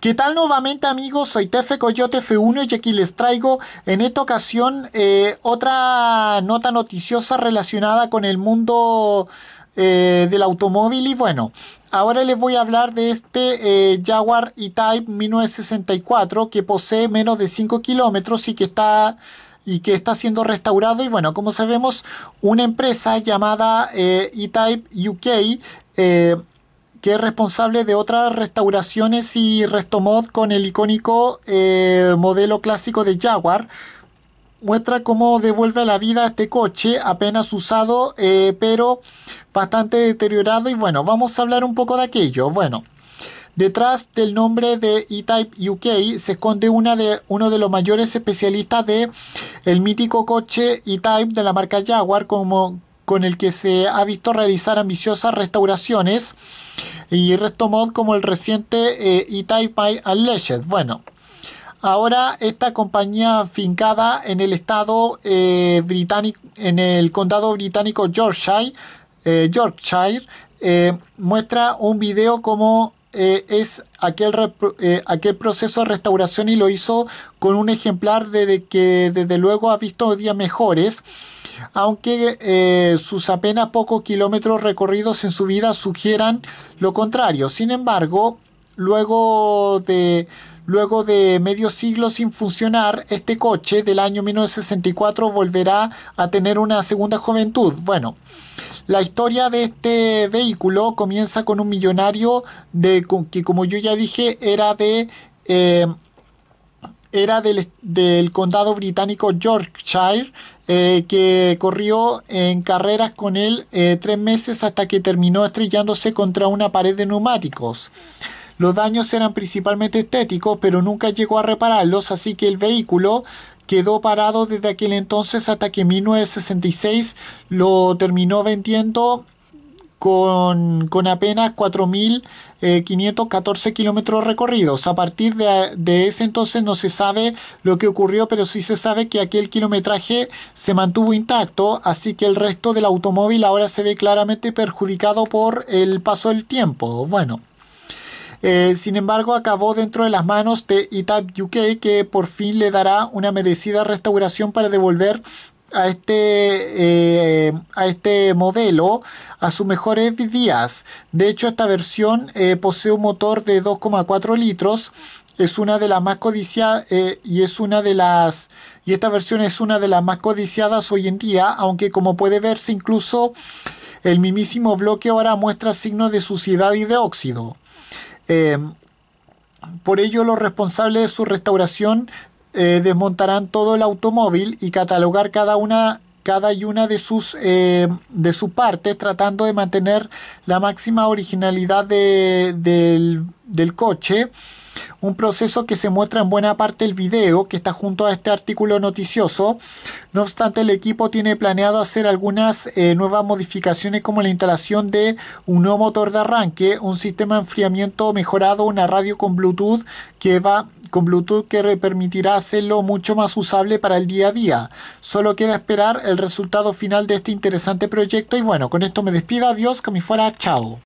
¿Qué tal nuevamente amigos? Soy Tefe Coyote F1 y aquí les traigo en esta ocasión eh, otra nota noticiosa relacionada con el mundo eh, del automóvil y bueno, ahora les voy a hablar de este eh, Jaguar E-Type 1964 que posee menos de 5 kilómetros y que está y que está siendo restaurado y bueno, como sabemos, una empresa llamada E-Type UK que es responsable de otras restauraciones y restomod con el icónico eh, modelo clásico de Jaguar. Muestra cómo devuelve a la vida este coche, apenas usado, eh, pero bastante deteriorado. Y bueno, vamos a hablar un poco de aquello. Bueno, detrás del nombre de E-Type UK se esconde una de, uno de los mayores especialistas de el mítico coche E-Type de la marca Jaguar, como, con el que se ha visto realizar ambiciosas restauraciones y retomó como el reciente eh, Itaipei Alleged. Bueno, ahora esta compañía fincada en el estado eh, británico, en el condado británico Yorkshire, eh, eh, muestra un video como es aquel, aquel proceso de restauración y lo hizo con un ejemplar de, que desde luego ha visto días mejores aunque eh, sus apenas pocos kilómetros recorridos en su vida sugieran lo contrario. Sin embargo, luego de, luego de medio siglo sin funcionar, este coche del año 1964 volverá a tener una segunda juventud. Bueno, la historia de este vehículo comienza con un millonario de, que, como yo ya dije, era de... Eh, era del, condado británico Yorkshire, eh, que corrió en carreras con él eh, tres meses hasta que terminó estrellándose contra una pared de neumáticos. Los daños eran principalmente estéticos, pero nunca llegó a repararlos, así que el vehículo quedó parado desde aquel entonces hasta que en 1966 lo terminó vendiendo con, apenas 4.514 eh, kilómetros recorridos. A partir de, ese entonces no se sabe lo que ocurrió, pero sí se sabe que aquel kilometraje se mantuvo intacto, así que el resto del automóvil ahora se ve claramente perjudicado por el paso del tiempo. Bueno. Eh, sin embargo, acabó dentro de las manos de Itap UK, que por fin le dará una merecida restauración para devolver a este, eh, a este modelo a sus mejores días. De hecho, esta versión eh, posee un motor de 2,4 litros. Es una de las más codiciadas eh, y es una de las y esta versión es una de las más codiciadas hoy en día, aunque como puede verse incluso el mismísimo bloque ahora muestra signos de suciedad y de óxido. Por ello, los responsables de su restauración eh, desmontarán todo el automóvil y catalogar cada una cada y una de sus eh, de partes tratando de mantener la máxima originalidad del, del coche un proceso que se muestra en buena parte el video que está junto a este artículo noticioso. No obstante, el equipo tiene planeado hacer algunas eh, nuevas modificaciones como la instalación de un nuevo motor de arranque, un sistema de enfriamiento mejorado, una radio con Bluetooth que va con Bluetooth que permitirá hacerlo mucho más usable para el día a día. Solo queda esperar el resultado final de este interesante proyecto y bueno, con esto me despido, adiós, que me fuera, chao.